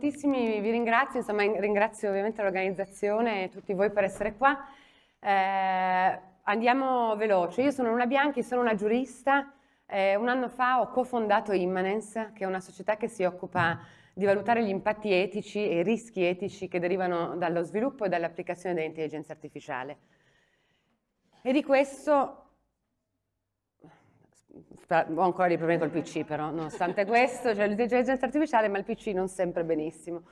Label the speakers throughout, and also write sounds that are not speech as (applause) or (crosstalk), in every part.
Speaker 1: moltissimi, vi ringrazio, insomma ringrazio ovviamente l'organizzazione e tutti voi per essere qua. Eh, andiamo veloce, io sono una Bianchi, sono una giurista, eh, un anno fa ho cofondato Immanence, che è una società che si occupa di valutare gli impatti etici e i rischi etici che derivano dallo sviluppo e dall'applicazione dell'intelligenza artificiale. E di questo ho ancora dei problemi col PC però, nonostante questo, cioè l'intelligenza artificiale, ma il PC non sempre benissimo.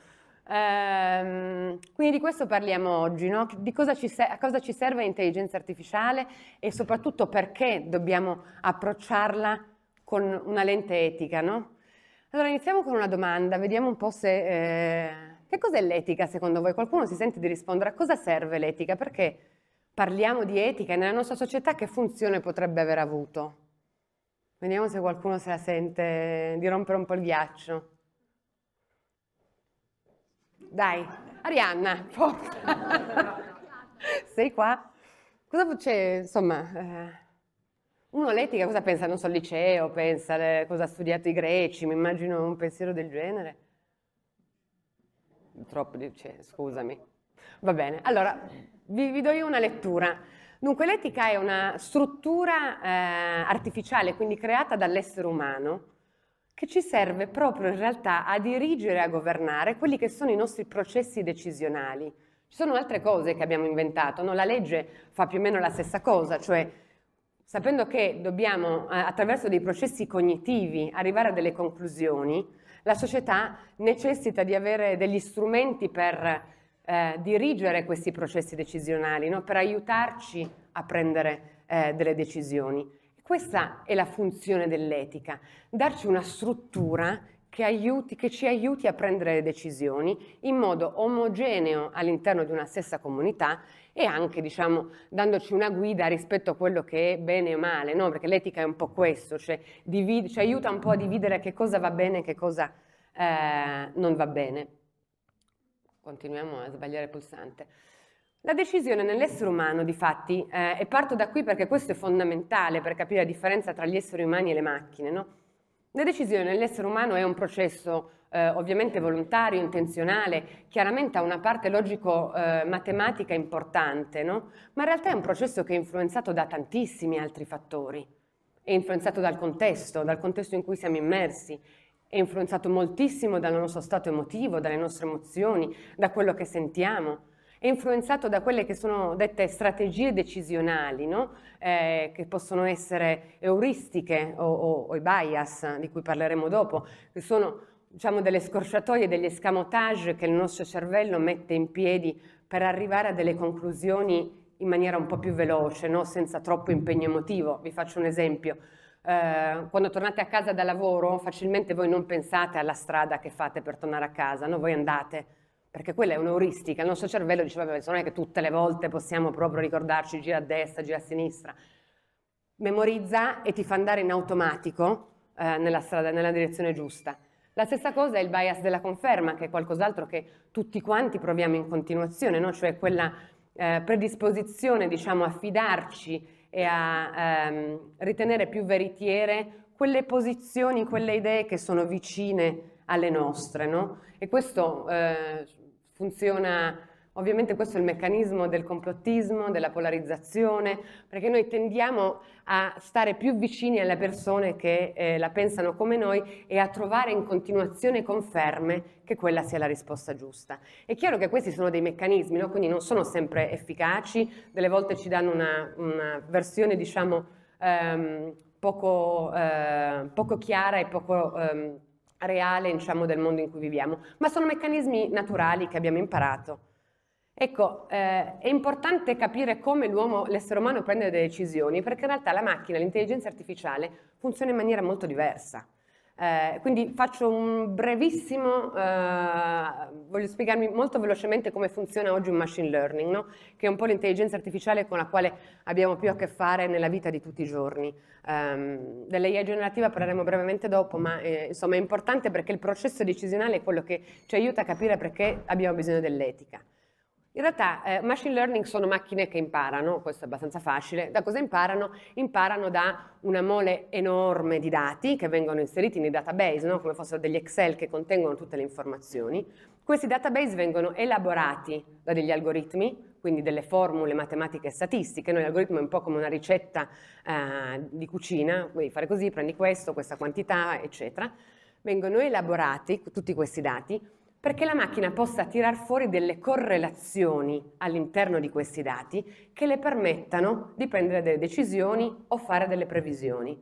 Speaker 1: Ehm, quindi di questo parliamo oggi, no? cosa a cosa ci serve l'intelligenza artificiale e soprattutto perché dobbiamo approcciarla con una lente etica, no? Allora iniziamo con una domanda, vediamo un po' se... Eh, che cos'è l'etica secondo voi? Qualcuno si sente di rispondere a cosa serve l'etica? Perché parliamo di etica nella nostra società che funzione potrebbe aver avuto? Vediamo se qualcuno se la sente di rompere un po' il ghiaccio. Dai, Arianna, forza. (laughs) Sei qua? Cosa c'è, cioè, insomma, eh, uno all'etica cosa pensa? Non so, al liceo, pensa le, cosa ha studiato i greci, mi immagino un pensiero del genere. Troppo, cioè, scusami. Va bene, allora vi, vi do io una lettura. Dunque l'etica è una struttura eh, artificiale, quindi creata dall'essere umano, che ci serve proprio in realtà a dirigere e a governare quelli che sono i nostri processi decisionali. Ci sono altre cose che abbiamo inventato, no? la legge fa più o meno la stessa cosa, cioè sapendo che dobbiamo eh, attraverso dei processi cognitivi arrivare a delle conclusioni, la società necessita di avere degli strumenti per eh, dirigere questi processi decisionali, no? per aiutarci a prendere eh, delle decisioni. Questa è la funzione dell'etica, darci una struttura che, aiuti, che, ci aiuti a prendere le decisioni in modo omogeneo all'interno di una stessa comunità e anche diciamo, dandoci una guida rispetto a quello che è bene o male, no? perché l'etica è un po' questo, cioè divide, ci aiuta un po' a dividere che cosa va bene e che cosa eh, non va bene continuiamo a sbagliare pulsante. La decisione nell'essere umano, difatti, eh, e parto da qui perché questo è fondamentale per capire la differenza tra gli esseri umani e le macchine, no? La decisione nell'essere umano è un processo eh, ovviamente volontario, intenzionale, chiaramente ha una parte logico-matematica eh, importante, no? ma in realtà è un processo che è influenzato da tantissimi altri fattori, è influenzato dal contesto, dal contesto in cui siamo immersi, è influenzato moltissimo dal nostro stato emotivo, dalle nostre emozioni, da quello che sentiamo. È influenzato da quelle che sono dette strategie decisionali, no? eh, che possono essere euristiche o, o, o, i bias, di cui parleremo dopo, che sono diciamo, delle scorciatoie, degli escamotage che il nostro cervello mette in piedi per arrivare a delle conclusioni in maniera un po' più veloce, no? senza troppo impegno emotivo. Vi faccio un esempio. Eh, quando tornate a casa da lavoro facilmente voi non pensate alla strada che fate per tornare a casa, no? voi andate, perché quella è un'euristica, il nostro cervello dice, vabbè, non è che tutte le volte possiamo proprio ricordarci gira a destra, gira a sinistra, memorizza e ti fa andare in automatico eh, nella, strada, nella direzione giusta. La stessa cosa è il bias della conferma, che è qualcos'altro che tutti quanti proviamo in continuazione, no? cioè quella eh, predisposizione diciamo, a fidarci e a ehm, ritenere più veritiere quelle posizioni, quelle idee che sono vicine alle nostre. No? E questo eh, funziona Ovviamente questo è il meccanismo del complottismo, della polarizzazione, perché noi tendiamo a stare più vicini alle persone che eh, la pensano come noi e a trovare in continuazione conferme che quella sia la risposta giusta. È chiaro che questi sono dei meccanismi, no? quindi non sono sempre efficaci, delle volte ci danno una, una versione, diciamo, ehm, poco, eh, poco, chiara e poco... Ehm, reale diciamo, del mondo in cui viviamo, ma sono meccanismi naturali che abbiamo imparato Ecco, eh, è importante capire come l'uomo, l'essere umano prende delle decisioni, perché in realtà la macchina, l'intelligenza artificiale, funziona in maniera molto diversa. Eh, quindi faccio un brevissimo, eh, voglio spiegarmi molto velocemente come funziona oggi un machine learning, no? che è un po' l'intelligenza artificiale con la quale abbiamo più a che fare nella vita di tutti i giorni. Um, ehm, Dell'AI generativa parleremo brevemente dopo, ma eh, insomma è importante perché il processo decisionale è quello che ci aiuta a capire perché abbiamo bisogno dell'etica. In realtà eh, machine learning sono macchine che imparano, questo è abbastanza facile, da cosa imparano? Imparano da una mole enorme di dati che vengono inseriti nei database, no? come fossero degli Excel che contengono tutte le informazioni. Questi database vengono elaborati da degli algoritmi, quindi delle formule matematiche e statistiche, no? l'algoritmo è un po' come una ricetta eh, di cucina, vuoi fare così, prendi questo, questa quantità, eccetera. Vengono elaborati tutti questi dati perché la macchina possa tirar fuori delle correlazioni all'interno di questi dati che le permettano di prendere delle decisioni o fare delle previsioni.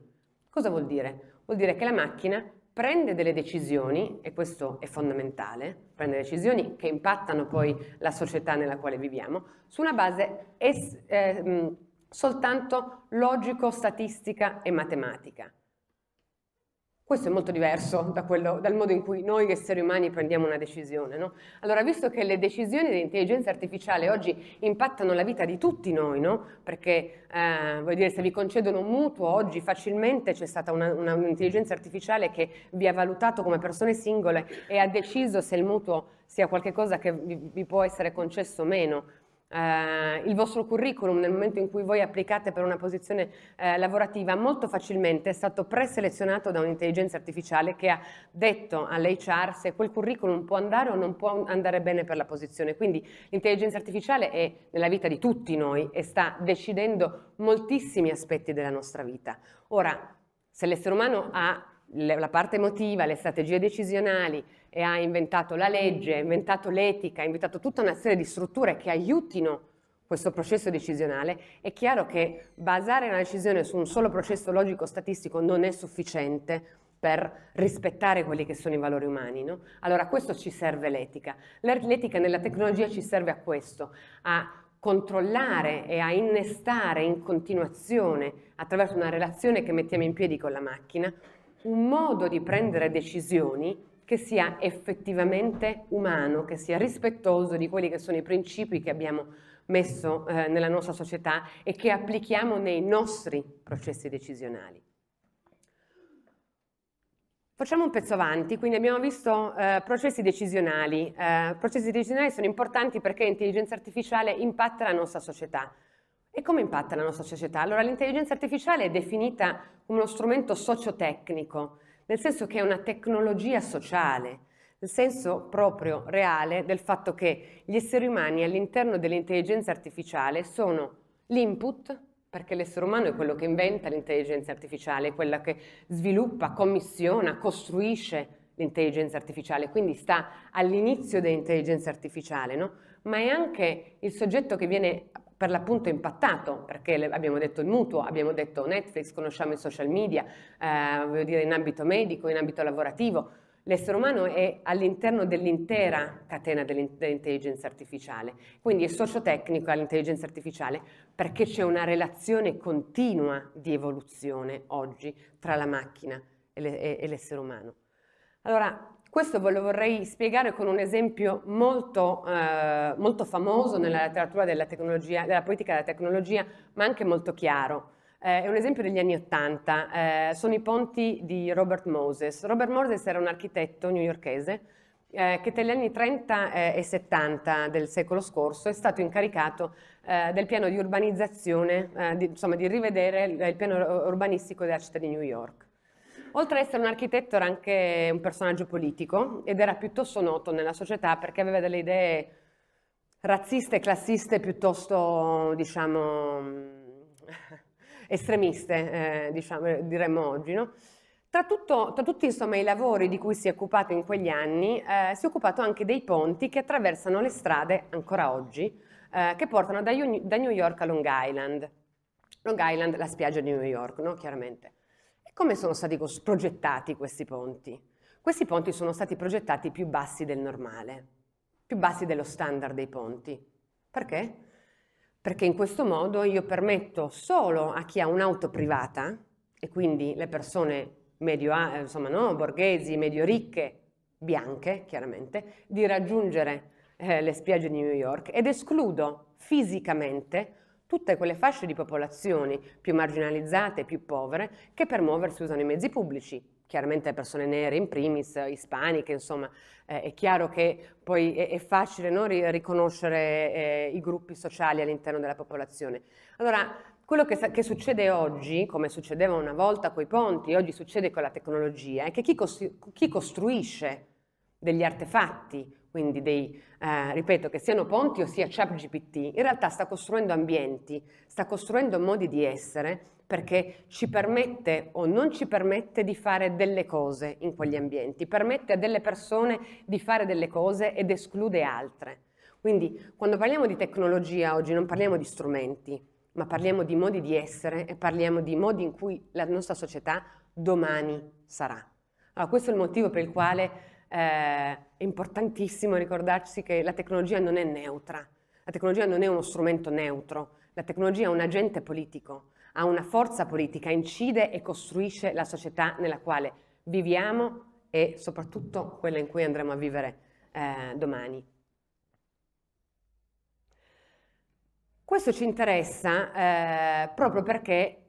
Speaker 1: Cosa vuol dire? Vuol dire che la macchina prende delle decisioni, e questo è fondamentale, prende decisioni che impattano poi la società nella quale viviamo, su una base es, eh, soltanto logico-statistica e matematica. Questo è molto diverso da quello, dal modo in cui noi esseri umani prendiamo una decisione. No? Allora, visto che le decisioni dell'intelligenza artificiale oggi impattano la vita di tutti noi, no? perché eh, voglio dire, se vi concedono un mutuo oggi facilmente c'è stata un'intelligenza artificiale che vi ha valutato come persone singole e ha deciso se il mutuo sia qualcosa che vi, vi può essere concesso o meno eh, il vostro curriculum nel momento in cui voi applicate per una posizione eh, lavorativa molto facilmente è stato preselezionato da un'intelligenza artificiale che ha detto all'HR se quel curriculum può andare o non può andare bene per la posizione. Quindi l'intelligenza artificiale è nella vita di tutti noi e sta decidendo moltissimi aspetti della nostra vita. Ora, se l'essere umano ha la parte emotiva, le strategie decisionali e ha inventato la legge, ha inventato l'etica, ha inventato tutta una serie di strutture che aiutino questo processo decisionale, è chiaro che basare una decisione su un solo processo logico-statistico non è sufficiente per rispettare quelli che sono i valori umani. No? Allora a questo ci serve l'etica. L'etica nella tecnologia ci serve a questo, a controllare e a innestare in continuazione attraverso una relazione che mettiamo in piedi con la macchina un modo di prendere decisioni che sia effettivamente umano, che sia rispettoso di quelli che sono i principi che abbiamo messo eh, nella nostra società e che applichiamo nei nostri processi decisionali. Facciamo un pezzo avanti, quindi abbiamo visto eh, processi decisionali. Eh, processi decisionali sono importanti perché l'intelligenza artificiale impatta la nostra società, e come impatta la nostra società? Allora, l'intelligenza artificiale è definita come uno strumento sociotecnico, nel senso che è una tecnologia sociale, nel senso proprio reale del fatto che gli esseri umani all'interno dell'intelligenza artificiale sono l'input, perché l'essere umano è quello che inventa l'intelligenza artificiale, è quella che sviluppa, commissiona, costruisce l'intelligenza artificiale, quindi sta all'inizio dell'intelligenza artificiale, no? ma è anche il soggetto che viene per l'appunto impattato, perché abbiamo detto il mutuo, abbiamo detto Netflix, conosciamo i social media, eh, voglio dire in ambito medico, in ambito lavorativo. L'essere umano è all'interno dell'intera catena dell'intelligenza artificiale, quindi è sociotecnico all'intelligenza artificiale perché c'è una relazione continua di evoluzione oggi tra la macchina e l'essere umano. Allora, questo ve lo vorrei spiegare con un esempio molto, eh, molto famoso nella letteratura della, della, politica della tecnologia, ma anche molto chiaro. Eh, è un esempio degli anni Ottanta, eh, sono i ponti di Robert Moses. Robert Moses era un architetto newyorchese eh, che negli anni 30 eh, e 70 del secolo scorso è stato incaricato eh, del piano di urbanizzazione, di, insomma di rivedere il piano urbanistico della città di New York. Oltre ad essere un architetto era anche un personaggio politico ed era piuttosto noto nella società perché aveva delle idee razziste classiste piuttosto, diciamo, (laughs) estremiste, eh, diciamo, diremmo oggi. No? Tra, tutto, tra, tutti insomma, i lavori di cui si è occupato in quegli anni, eh, si è occupato anche dei ponti che attraversano le strade ancora oggi, eh, che portano da, da, New York a Long Island. Long Island, la spiaggia di New York, no? chiaramente. Come sono stati progettati questi ponti? Questi ponti sono stati progettati più bassi del normale, più bassi dello standard dei ponti. Perché? Perché in questo modo io permetto solo a chi ha un'auto privata, e quindi le persone medio, eh, insomma, no, borghesi, medio ricche, bianche chiaramente, di raggiungere eh, le spiagge di New York ed escludo fisicamente tutte quelle fasce di popolazioni più marginalizzate e più povere che per muoversi usano i mezzi pubblici, chiaramente persone nere in primis, ispaniche, insomma, eh, è chiaro che poi è, è facile no, riconoscere eh, i gruppi sociali all'interno della popolazione. Allora, quello che, che, succede oggi, come succedeva una volta con i ponti, oggi succede con la tecnologia, è che chi, chi costruisce degli artefatti quindi dei, eh, ripeto, che siano ponti o sia ChatGPT, in realtà sta costruendo ambienti, sta costruendo modi di essere perché ci permette o non ci permette di fare delle cose in quegli ambienti, permette a delle persone di fare delle cose ed esclude altre. Quindi quando parliamo di tecnologia oggi non parliamo di strumenti, ma parliamo di modi di essere e parliamo di modi in cui la nostra società domani sarà. Allora, questo è il motivo per il quale eh, è importantissimo ricordarci che la tecnologia non è neutra, la tecnologia non è uno strumento neutro, la tecnologia è un agente politico, ha una forza politica, incide e costruisce la società nella quale viviamo e soprattutto quella in cui andremo a vivere eh, domani. Questo ci interessa eh, proprio perché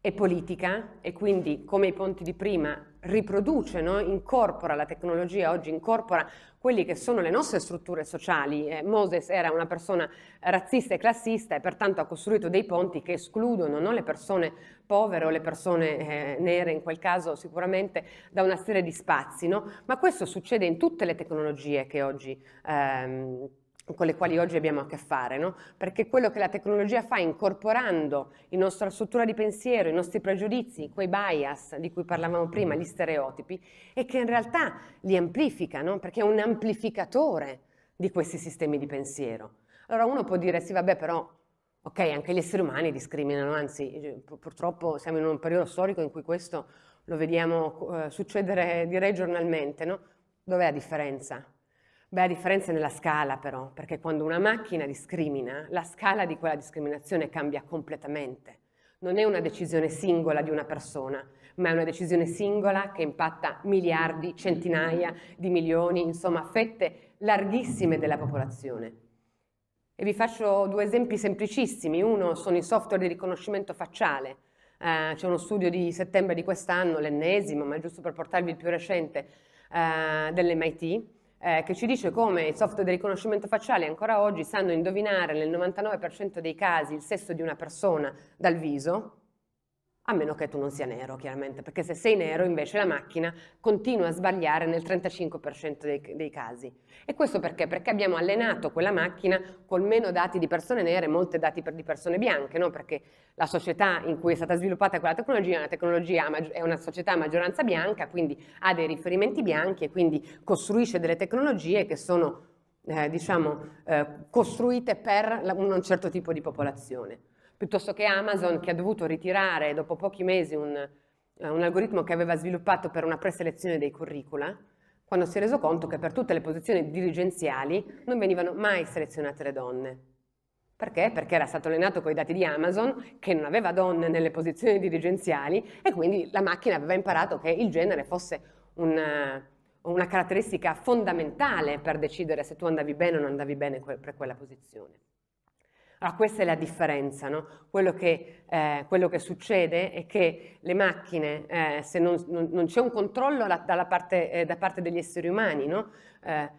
Speaker 1: è politica e quindi, come i ponti di prima, riproduce, no? incorpora la tecnologia oggi, incorpora quelli che sono le nostre strutture sociali. Eh, Moses era una persona razzista e classista e pertanto ha costruito dei ponti che escludono no? le persone povere o le persone eh, nere, in quel caso sicuramente, da una serie di spazi. No? Ma questo succede in tutte le tecnologie che oggi... Ehm, con le quali oggi abbiamo a che fare, no? perché quello che la tecnologia fa incorporando la nostra struttura di pensiero, i nostri pregiudizi, quei bias di cui parlavamo prima, gli stereotipi, è che in realtà li amplifica, no? perché è un amplificatore di questi sistemi di pensiero. Allora uno può dire sì vabbè però ok anche gli esseri umani discriminano, anzi eh, purtroppo siamo in un periodo storico in cui questo lo vediamo eh, succedere direi giornalmente, no? dov'è la differenza? Beh, a differenza nella scala però, perché quando una macchina discrimina, la scala di quella discriminazione cambia completamente. Non è una decisione singola di una persona, ma è una decisione singola che impatta miliardi, centinaia di milioni, insomma fette larghissime della popolazione. E vi faccio due esempi semplicissimi. Uno sono i software di riconoscimento facciale. Eh, c'è uno studio di settembre di quest'anno, l'ennesimo, ma giusto per portarvi il più recente, eh, dell'MIT, eh, che ci dice come i software di riconoscimento facciale ancora oggi sanno indovinare nel 99% dei casi il sesso di una persona dal viso, a meno che tu non sia nero, chiaramente, perché se sei nero invece la macchina continua a sbagliare nel 35% dei, dei, casi. E questo perché? Perché abbiamo allenato quella macchina con meno dati di persone nere e molti dati per, di persone bianche, no? perché la società in cui è stata sviluppata quella tecnologia, è una, tecnologia è una società a maggioranza bianca, quindi ha dei riferimenti bianchi e quindi costruisce delle tecnologie che sono, eh, diciamo, eh, costruite per un certo tipo di popolazione piuttosto che Amazon che ha dovuto ritirare dopo pochi mesi un, eh, un algoritmo che aveva sviluppato per una preselezione dei curricula, quando si è reso conto che per tutte le posizioni dirigenziali non venivano mai selezionate le donne. Perché? Perché era stato allenato con i dati di Amazon, che non aveva donne nelle posizioni dirigenziali, e quindi la macchina aveva imparato che il genere fosse una, eh, una caratteristica fondamentale per decidere se tu andavi bene o non andavi bene per quella posizione. Allora ah, questa è la differenza, no? quello, che, eh, quello, che, succede è che le macchine, eh, se non, non, non, c'è un controllo la, parte, eh, da parte degli esseri umani, no? Eh,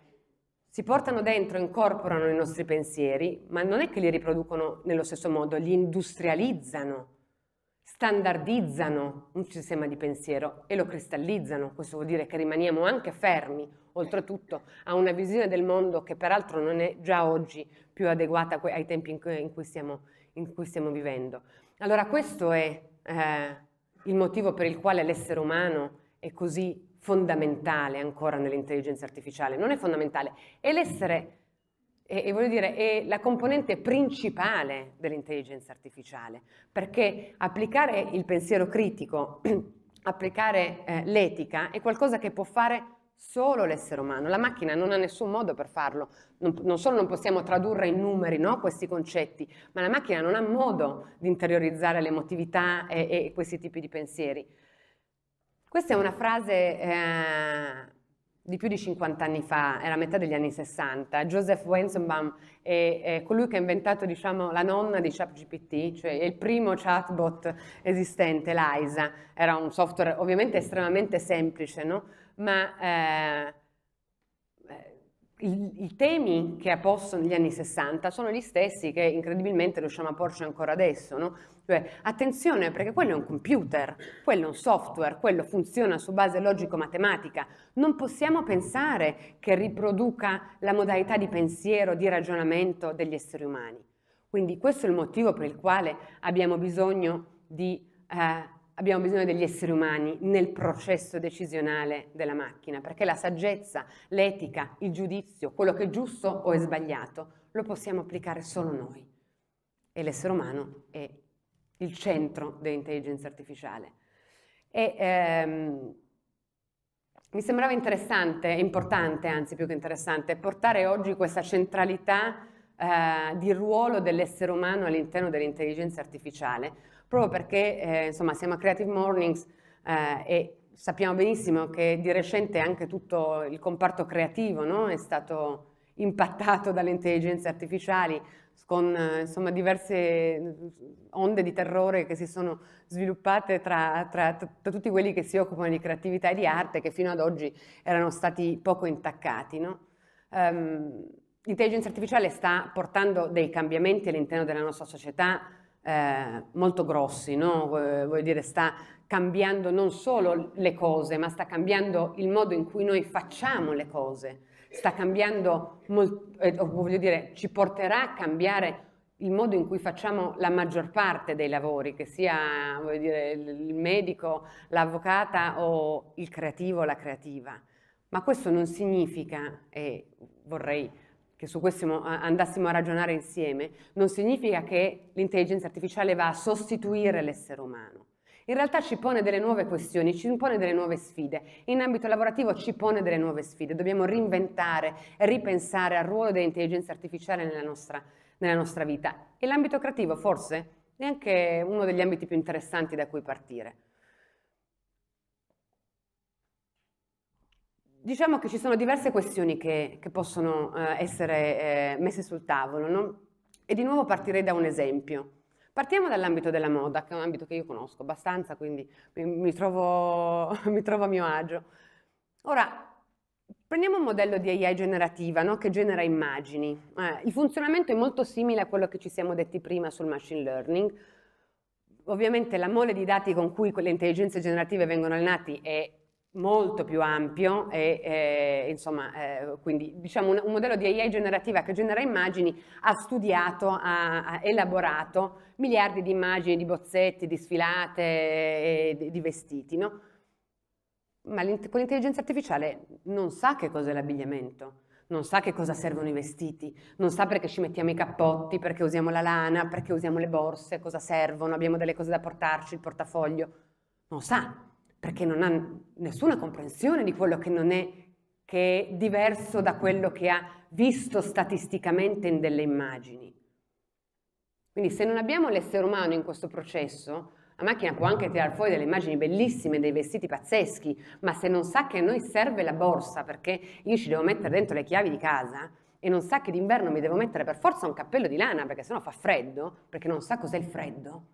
Speaker 1: si portano dentro, incorporano i nostri pensieri, ma non è che li riproducono nello stesso modo, li industrializzano standardizzano un sistema di pensiero e lo cristallizzano. Questo vuol dire che rimaniamo anche fermi, oltretutto, a una visione del mondo che peraltro non è già oggi più adeguata ai tempi in cui, stiamo, in cui stiamo, vivendo. Allora questo è eh, il motivo per il quale l'essere umano è così fondamentale ancora nell'intelligenza artificiale. Non è fondamentale, è l'essere e, e, voglio dire, è la componente principale dell'intelligenza artificiale, perché applicare il pensiero critico, (clears throat) applicare eh, l'etica è qualcosa che può fare solo l'essere umano, la macchina non ha nessun modo per farlo, non, non solo non possiamo tradurre in numeri no, questi concetti, ma la macchina non ha modo di interiorizzare l'emotività e, e questi tipi di pensieri. Questa è una frase... Eh, di più di 50 anni fa, era metà degli anni 60, Joseph Wenzenbaum è, è colui che ha inventato diciamo, la nonna di ChatGPT, cioè il primo chatbot esistente, l'AISA, era un software ovviamente estremamente semplice, no? ma eh, eh i, i, temi che ha posto negli anni 60 sono gli stessi che incredibilmente riusciamo a porci ancora adesso, no? Cioè, attenzione perché quello è un computer, quello è un software, quello funziona su base logico-matematica. Non possiamo pensare che riproduca la modalità di pensiero, di ragionamento degli esseri umani. Quindi questo è il motivo per il quale abbiamo bisogno, di, eh, abbiamo bisogno degli esseri umani nel processo decisionale della macchina, perché la saggezza, l'etica, il giudizio, quello che è giusto o è sbagliato, lo possiamo applicare solo noi. E l'essere umano è il centro dell'intelligenza artificiale. E, ehm, mi sembrava interessante, importante anzi più che interessante, portare oggi questa centralità eh, di ruolo dell'essere umano all'interno dell'intelligenza artificiale, proprio perché eh, insomma siamo a Creative Mornings eh, e sappiamo benissimo che di recente anche tutto il comparto creativo no? è stato impattato dalle intelligenze artificiali, con eh, insomma, diverse mm, onde di terrore che si sono sviluppate tra, tra, tra, tutti quelli che si occupano di creatività e di arte, che fino ad oggi erano stati poco intaccati. No? Um, l'intelligenza artificiale sta portando dei cambiamenti all'interno della nostra società eh, molto grossi, no? Vuol dire, sta cambiando non solo le cose, ma sta cambiando il modo in cui noi facciamo le cose sta cambiando, molt, eh, voglio dire, ci porterà a cambiare il modo in cui facciamo la maggior parte dei lavori, che sia dire, il medico, l'avvocata o il creativo, la creativa. Ma questo non significa, e vorrei che su questo andassimo a ragionare insieme, non significa che l'intelligenza artificiale va a sostituire l'essere umano in realtà ci pone delle nuove questioni, ci impone delle nuove sfide. In ambito lavorativo ci pone delle nuove sfide, dobbiamo reinventare, ripensare al ruolo dell'intelligenza artificiale nella nostra, nella nostra vita. E l'ambito creativo forse è anche uno degli ambiti più interessanti da cui partire. Diciamo che ci sono diverse questioni che, che possono eh, essere eh, messe sul tavolo, no? e di nuovo partirei da un esempio. Partiamo dall'ambito della moda, che è un ambito che io conosco abbastanza, quindi mi, trovo, (laughs) mi trovo, a mio agio. Ora, prendiamo un modello di AI generativa, no? che genera immagini. Eh, il funzionamento è molto simile a quello che ci siamo detti prima sul machine learning. Ovviamente la mole di dati con cui quelle intelligenze generative vengono allenate è molto più ampio e eh, insomma eh, quindi diciamo un, un, modello di AI generativa che genera immagini ha studiato, ha, ha elaborato miliardi di immagini di bozzetti, di sfilate, e di, di vestiti, no? Ma l'intelligenza artificiale non sa che cos'è l'abbigliamento, non sa che cosa servono i vestiti, non sa perché ci mettiamo i cappotti, perché usiamo la lana, perché usiamo le borse, cosa servono, abbiamo delle cose da portarci, il portafoglio, non sa perché non ha nessuna comprensione di quello che non è, che è diverso da quello che ha visto statisticamente in delle immagini. Quindi se non abbiamo l'essere umano in questo processo, la macchina può anche tirare fuori delle immagini bellissime, dei vestiti pazzeschi, ma se non sa che a noi serve la borsa perché io ci devo mettere dentro le chiavi di casa e non sa che d'inverno mi devo mettere per forza un cappello di lana perché sennò fa freddo, perché non sa cos'è il freddo,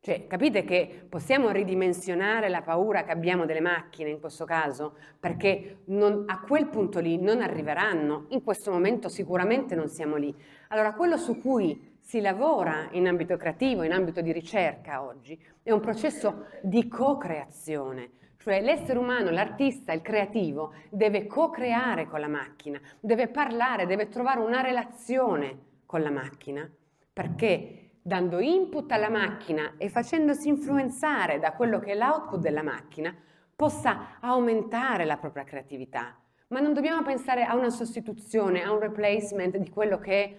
Speaker 1: cioè, capite che possiamo ridimensionare la paura che abbiamo delle macchine in questo caso, perché non, a quel punto lì non arriveranno, in questo momento sicuramente non siamo lì. Allora, quello su cui si lavora in ambito creativo, in ambito di ricerca oggi, è un processo di co-creazione, cioè l'essere umano, l'artista, il creativo deve co-creare con la macchina, deve parlare, deve trovare una relazione con la macchina, perché dando input alla macchina e facendosi influenzare da quello che è l'output della macchina, possa aumentare la propria creatività. Ma non dobbiamo pensare a una sostituzione, a un replacement di quello che è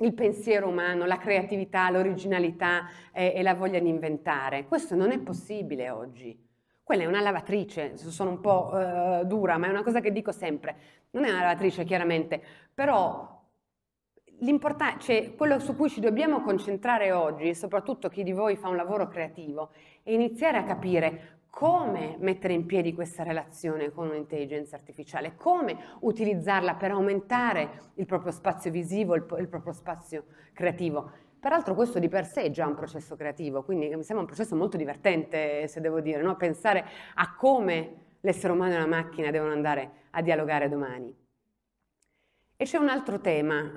Speaker 1: il pensiero umano, la creatività, l'originalità eh, e la voglia di inventare. Questo non è possibile oggi. Quella è una lavatrice, sono un po' eh, dura, ma è una cosa che dico sempre. Non è una lavatrice, chiaramente, però cioè, quello su cui ci dobbiamo concentrare oggi, soprattutto chi di voi fa un lavoro creativo, è iniziare a capire come mettere in piedi questa relazione con un'intelligenza artificiale, come utilizzarla per aumentare il proprio spazio visivo, il, il proprio spazio creativo. Peraltro questo di per sé è già un processo creativo, quindi mi sembra un processo molto divertente, se devo dire, no? pensare a come l'essere umano e la macchina devono andare a dialogare domani. E c'è un altro tema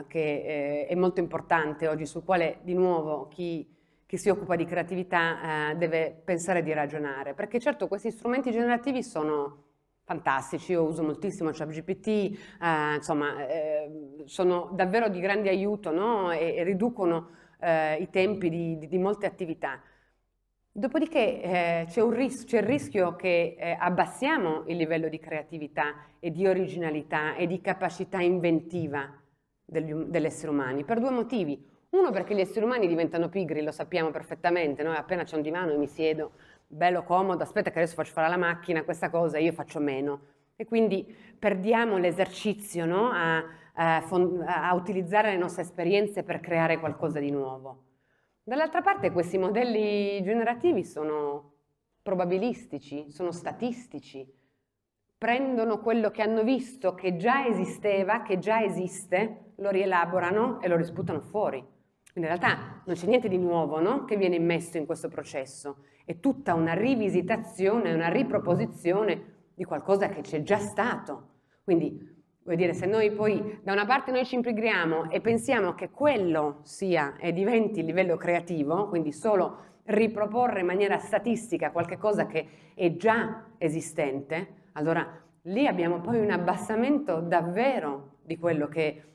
Speaker 1: eh, che eh, è molto importante oggi, sul quale di nuovo chi, chi si occupa di creatività eh, deve pensare di ragionare, perché certo questi strumenti generativi sono fantastici, io uso moltissimo ChatGPT, eh, insomma eh, sono davvero di grande aiuto no? e, e, riducono eh, i tempi di, di, di molte attività. Dopodiché eh, c'è, ris- c'è, il rischio che eh, abbassiamo il livello di creatività e di originalità e di capacità inventiva degli, um-, degli, umani per due motivi. Uno perché gli esseri umani diventano pigri, lo sappiamo perfettamente, no? appena c'è un divano e mi siedo, bello comodo, aspetta che adesso faccio fare la macchina, questa cosa io faccio meno. E quindi perdiamo l'esercizio no? a, a, fond- a utilizzare le nostre esperienze per creare qualcosa di nuovo. Dall'altra parte questi modelli generativi sono probabilistici, sono statistici, prendono quello che hanno visto che già esisteva, che già esiste, lo rielaborano e lo risputano fuori. in realtà non c'è niente di nuovo no? che viene immesso in questo processo, è tutta una rivisitazione, una riproposizione di qualcosa che c'è già stato. Quindi Voglio dire, se noi poi da una parte noi ci impigriamo e pensiamo che quello sia e diventi il livello creativo, quindi solo riproporre in maniera statistica qualcosa che è già esistente, allora lì abbiamo poi un abbassamento davvero di quello che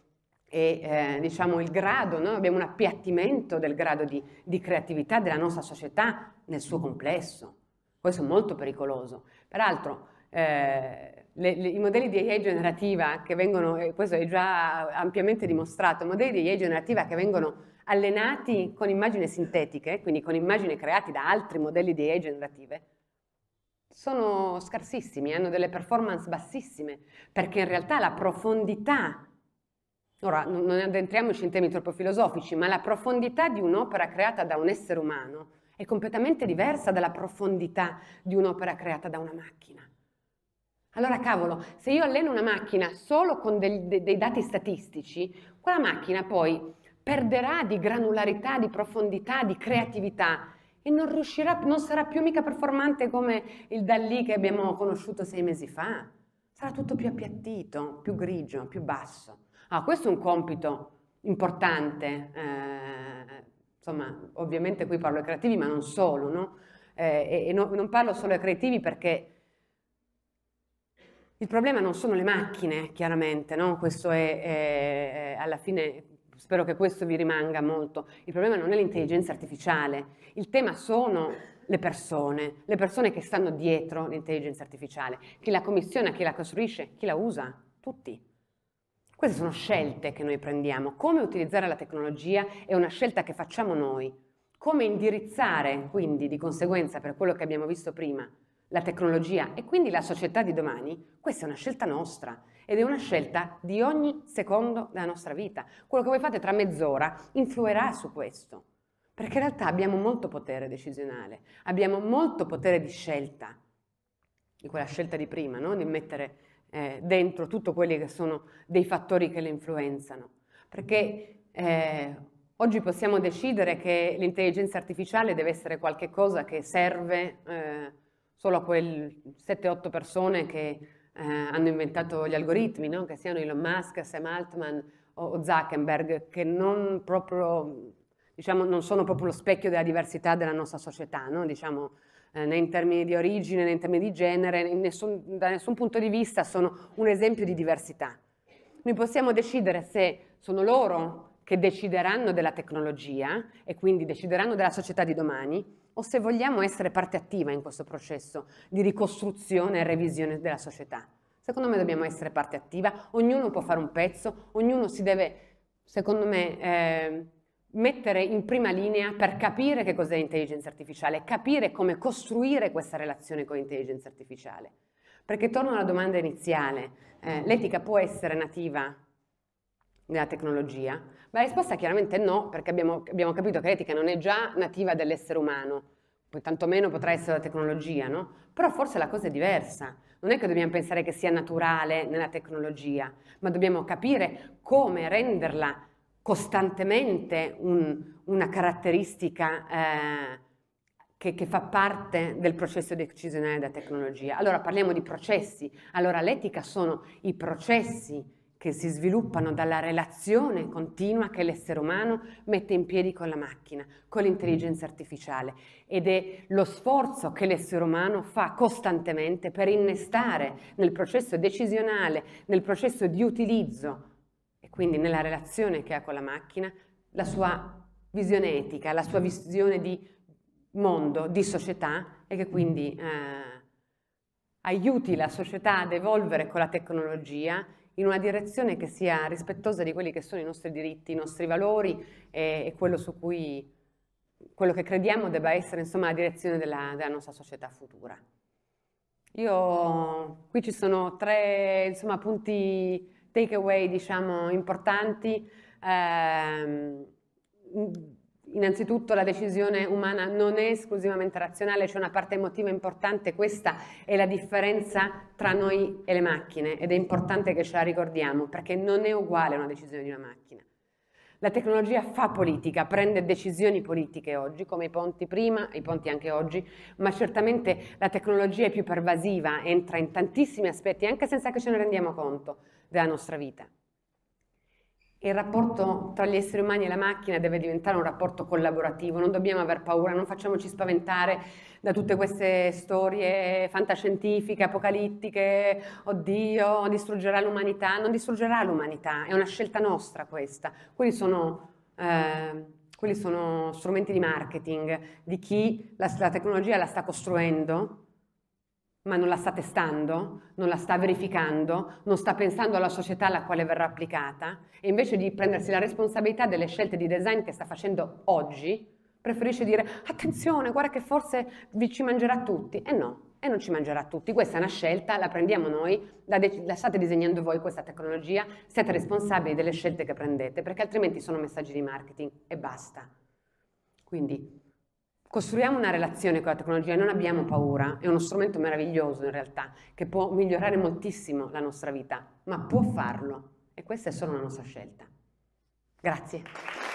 Speaker 1: è eh, diciamo, il grado, no? abbiamo un appiattimento del grado di, di creatività della nostra società nel suo complesso. Questo è molto pericoloso. Peraltro, eh, le, le, i modelli di AI generativa che vengono, questo è già ampiamente dimostrato, modelli di AI generativa che vengono allenati con immagini sintetiche, quindi con immagini create da altri modelli di AI generative, sono scarsissimi, hanno delle performance bassissime, perché in realtà la profondità, ora non addentriamoci in temi troppo filosofici, ma la profondità di un'opera creata da un essere umano è completamente diversa dalla profondità di un'opera creata da una macchina. Allora cavolo, se io alleno una macchina solo con del, de, dei dati statistici, quella macchina poi perderà di granularità, di profondità, di creatività e non, riuscirà, non sarà più mica performante come il Dalì che abbiamo conosciuto sei mesi fa. Sarà tutto più appiattito, più grigio, più basso. Ah, questo è un compito importante, eh, insomma, ovviamente qui parlo ai creativi, ma non solo, no? Eh, e, e no, non parlo solo ai creativi perché il problema non sono le macchine, chiaramente, no? questo è, è, alla fine, spero che questo vi rimanga molto, il problema non è l'intelligenza artificiale, il tema sono le persone, le persone che stanno dietro l'intelligenza artificiale, chi la commissiona, chi la costruisce, chi la usa, tutti. Queste sono scelte che noi prendiamo, come utilizzare la tecnologia è una scelta che facciamo noi, come indirizzare quindi di conseguenza per quello che abbiamo visto prima la tecnologia e quindi la società di domani, questa è una scelta nostra ed è una scelta di ogni secondo della nostra vita. Quello che voi fate tra mezz'ora influirà su questo, perché in realtà abbiamo molto potere decisionale, abbiamo molto potere di scelta, di quella scelta di prima, no? di mettere eh, dentro tutti quelli che sono dei fattori che le influenzano. Perché eh, Oggi possiamo decidere che l'intelligenza artificiale deve essere qualcosa che serve eh, solo a quelle 7-8 persone che eh, hanno inventato gli algoritmi, no? che siano Elon Musk, Sam Altman o, Zuckerberg, che non, proprio, diciamo, non sono proprio lo specchio della diversità della nostra società, no? diciamo, eh, né in termini di origine né in termini di genere, nessun, da nessun punto di vista sono un esempio di diversità. Noi possiamo decidere se sono loro che decideranno della tecnologia e quindi decideranno della società di domani, o se vogliamo essere parte attiva in questo processo di ricostruzione e revisione della società. Secondo me dobbiamo essere parte attiva, ognuno può fare un pezzo, ognuno si deve, secondo me, eh, mettere in prima linea per capire che cos'è intelligenza artificiale, capire come costruire questa relazione con l'intelligenza artificiale. Perché torno alla domanda iniziale, eh, l'etica può essere nativa nella tecnologia? Beh, la risposta è chiaramente no, perché abbiamo, abbiamo capito che l'etica non è già nativa dell'essere umano, poi tantomeno potrà essere la tecnologia, no? Però forse la cosa è diversa. Non è che dobbiamo pensare che sia naturale nella tecnologia, ma dobbiamo capire come renderla costantemente un, una caratteristica eh, che, che, fa parte del processo decisionale della tecnologia. Allora parliamo di processi, allora l'etica sono i processi che si sviluppano dalla relazione continua che l'essere umano mette in piedi con la macchina, con l'intelligenza artificiale ed è lo sforzo che l'essere umano fa costantemente per innestare nel processo decisionale, nel processo di utilizzo e quindi nella relazione che ha con la macchina, la sua visione etica, la sua visione di mondo, di società e che quindi eh, aiuti la società ad evolvere con la tecnologia in una direzione che sia rispettosa di quelli che sono i nostri diritti, i nostri valori e, e quello su cui quello che crediamo debba essere insomma la direzione della, della nostra società futura. Io qui ci sono tre insomma, punti takeaway diciamo importanti. Ehm, innanzitutto la decisione umana non è esclusivamente razionale, c'è una parte emotiva importante, questa è la differenza tra noi e le macchine ed è importante che ce la ricordiamo perché non è uguale una decisione di una macchina. La tecnologia fa politica, prende decisioni politiche oggi, come i ponti prima, i ponti anche oggi, ma certamente la tecnologia è più pervasiva, entra in tantissimi aspetti, anche senza che ce ne rendiamo conto della nostra vita il rapporto tra gli esseri umani e la macchina deve diventare un rapporto collaborativo, non dobbiamo aver paura, non facciamoci spaventare da tutte queste storie fantascientifiche, apocalittiche, oddio, distruggerà l'umanità, non distruggerà l'umanità, è una scelta nostra questa. Quelli sono, eh, quelli sono strumenti di marketing di chi la, la tecnologia la sta costruendo ma non la sta testando, non la sta verificando, non sta pensando alla società alla quale verrà applicata e invece di prendersi la responsabilità delle scelte di design che sta facendo oggi, preferisce dire attenzione, guarda che forse vi ci mangerà tutti. E no, e non ci mangerà tutti. Questa è una scelta, la prendiamo noi, la, dec- la state disegnando voi questa tecnologia, siete responsabili delle scelte che prendete, perché altrimenti sono messaggi di marketing e basta. Quindi Costruiamo una relazione con la tecnologia, non abbiamo paura, è uno strumento meraviglioso in realtà, che può migliorare moltissimo la nostra vita, ma può farlo e questa è solo una nostra scelta. Grazie.